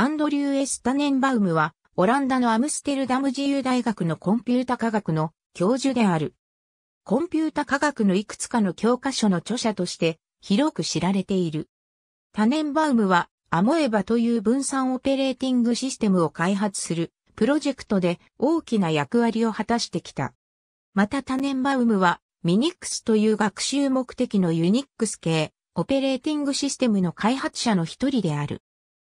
アンドリュー・エスタネンバウムは、オランダのアムステルダム自由大学のコンピュータ科学の教授である。コンピュータ科学のいくつかの教科書の著者として広く知られている。タネンバウムは、アモエバという分散オペレーティングシステムを開発するプロジェクトで大きな役割を果たしてきた。またタネンバウムは、ミニックスという学習目的のユニックス系オペレーティングシステムの開発者の一人である。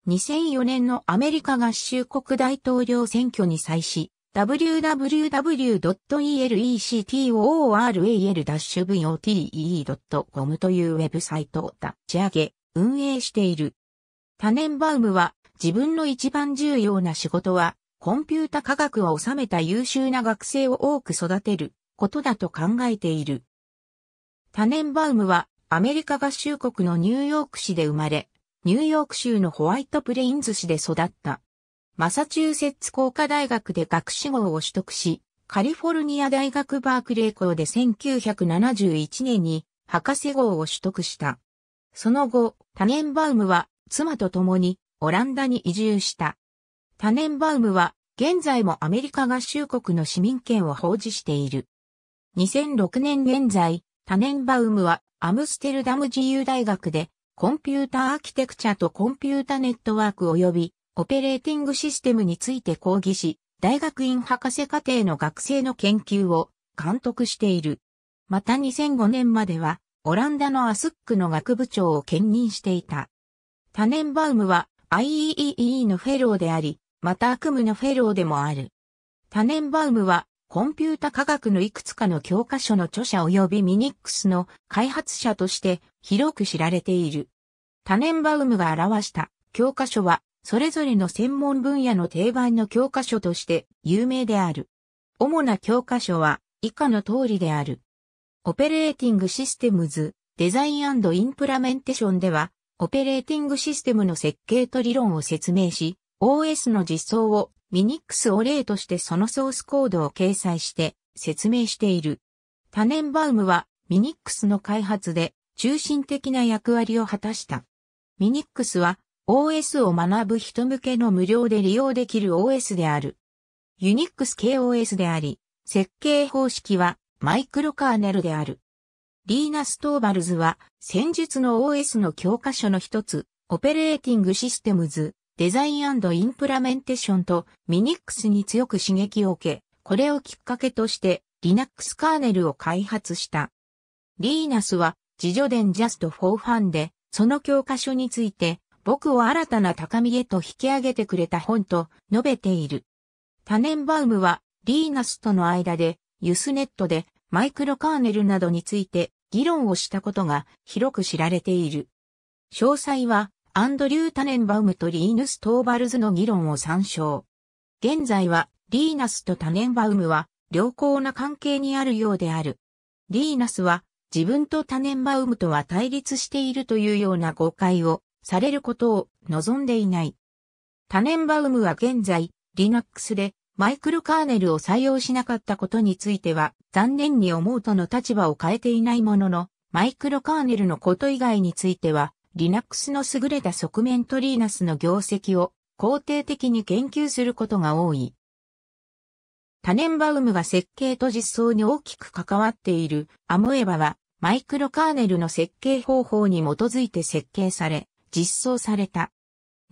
2004年のアメリカ合衆国大統領選挙に際し、www.electoral-vote.com というウェブサイトを立ち上げ、運営している。タネンバウムは自分の一番重要な仕事は、コンピュータ科学を収めた優秀な学生を多く育てることだと考えている。タネンバウムはアメリカ合衆国のニューヨーク市で生まれ、ニューヨーク州のホワイトプレインズ市で育った。マサチューセッツ工科大学で学士号を取得し、カリフォルニア大学バークレー校で1971年に博士号を取得した。その後、タネンバウムは妻と共にオランダに移住した。タネンバウムは現在もアメリカ合衆国の市民権を保持している。2006年現在、タネンバウムはアムステルダム自由大学でコンピュータアーキテクチャとコンピュータネットワーク及びオペレーティングシステムについて講義し、大学院博士課程の学生の研究を監督している。また2005年までは、オランダのアスックの学部長を兼任していた。タネンバウムは IEEE のフェローであり、また悪夢のフェローでもある。タネンバウムは、コンピュータ科学のいくつかの教科書の著者及びミニックスの開発者として、広く知られている。タネンバウムが表した教科書は、それぞれの専門分野の定番の教科書として有名である。主な教科書は以下の通りである。オペレーティングシステムズ、デザインインプラメンテーションでは、オペレーティングシステムの設計と理論を説明し、OS の実装をミニックスを例としてそのソースコードを掲載して説明している。タネンバウムはミニックスの開発で中心的な役割を果たした。ミニックスは OS を学ぶ人向けの無料で利用できる OS である。ユニックス KOS であり、設計方式はマイクロカーネルである。リーナ・ストーバルズは戦術の OS の教科書の一つ、オペレーティングシステムズ、デザインインプラメンテーションとミニックスに強く刺激を受け、これをきっかけとして Linux カーネルを開発した。リーナスは自助伝ジャストフォーファンで、その教科書について、僕を新たな高みへと引き上げてくれた本と述べている。タネンバウムは、リーナスとの間で、ユスネットで、マイクロカーネルなどについて、議論をしたことが広く知られている。詳細は、アンドリュー・タネンバウムとリーヌス・トーバルズの議論を参照。現在は、リーナスとタネンバウムは、良好な関係にあるようである。リーナスは、自分とタネンバウムとは対立しているというような誤解をされることを望んでいない。タネンバウムは現在、Linux でマイクロカーネルを採用しなかったことについては残念に思うとの立場を変えていないものの、マイクロカーネルのこと以外については、Linux の優れた側面とリーナスの業績を肯定的に研究することが多い。タネンバウムが設計と実装に大きく関わっているアムエバはマイクロカーネルの設計方法に基づいて設計され、実装された。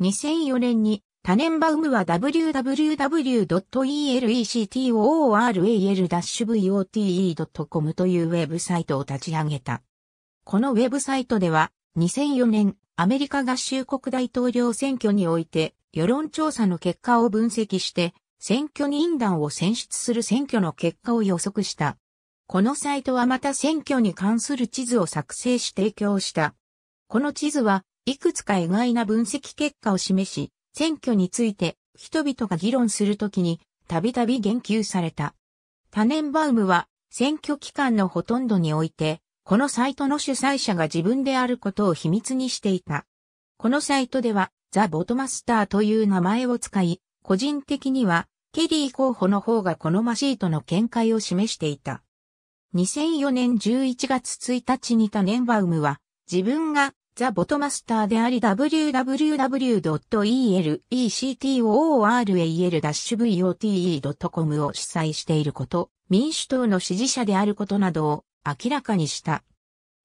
2004年にタネンバウムは www.electoral-vote.com というウェブサイトを立ち上げた。このウェブサイトでは2004年アメリカ合衆国大統領選挙において世論調査の結果を分析して選挙人団を選出する選挙の結果を予測したこのサイトはまた選挙に関する地図を作成し提供した。この地図はいくつか意外な分析結果を示し、選挙について人々が議論するときにたびたび言及された。タネンバウムは選挙期間のほとんどにおいて、このサイトの主催者が自分であることを秘密にしていた。このサイトでは、ザ・ボトマスターという名前を使い、個人的には、ケリー候補の方が好ましいとの見解を示していた。2004年11月1日にタネンバウムは、自分がザ・ボトマスターであり www.electoral-vote.com を主催していること、民主党の支持者であることなどを明らかにした。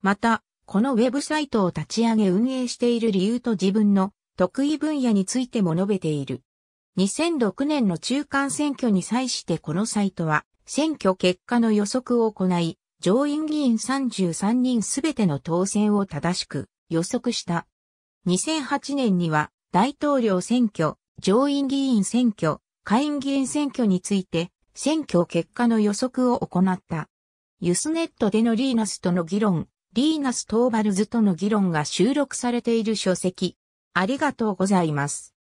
また、このウェブサイトを立ち上げ運営している理由と自分の得意分野についても述べている。2006年の中間選挙に際してこのサイトは選挙結果の予測を行い、上院議員33人すべての当選を正しく予測した。2008年には大統領選挙、上院議員選挙、下院議員選挙について選挙結果の予測を行った。ユスネットでのリーナスとの議論、リーナス・トーバルズとの議論が収録されている書籍。ありがとうございます。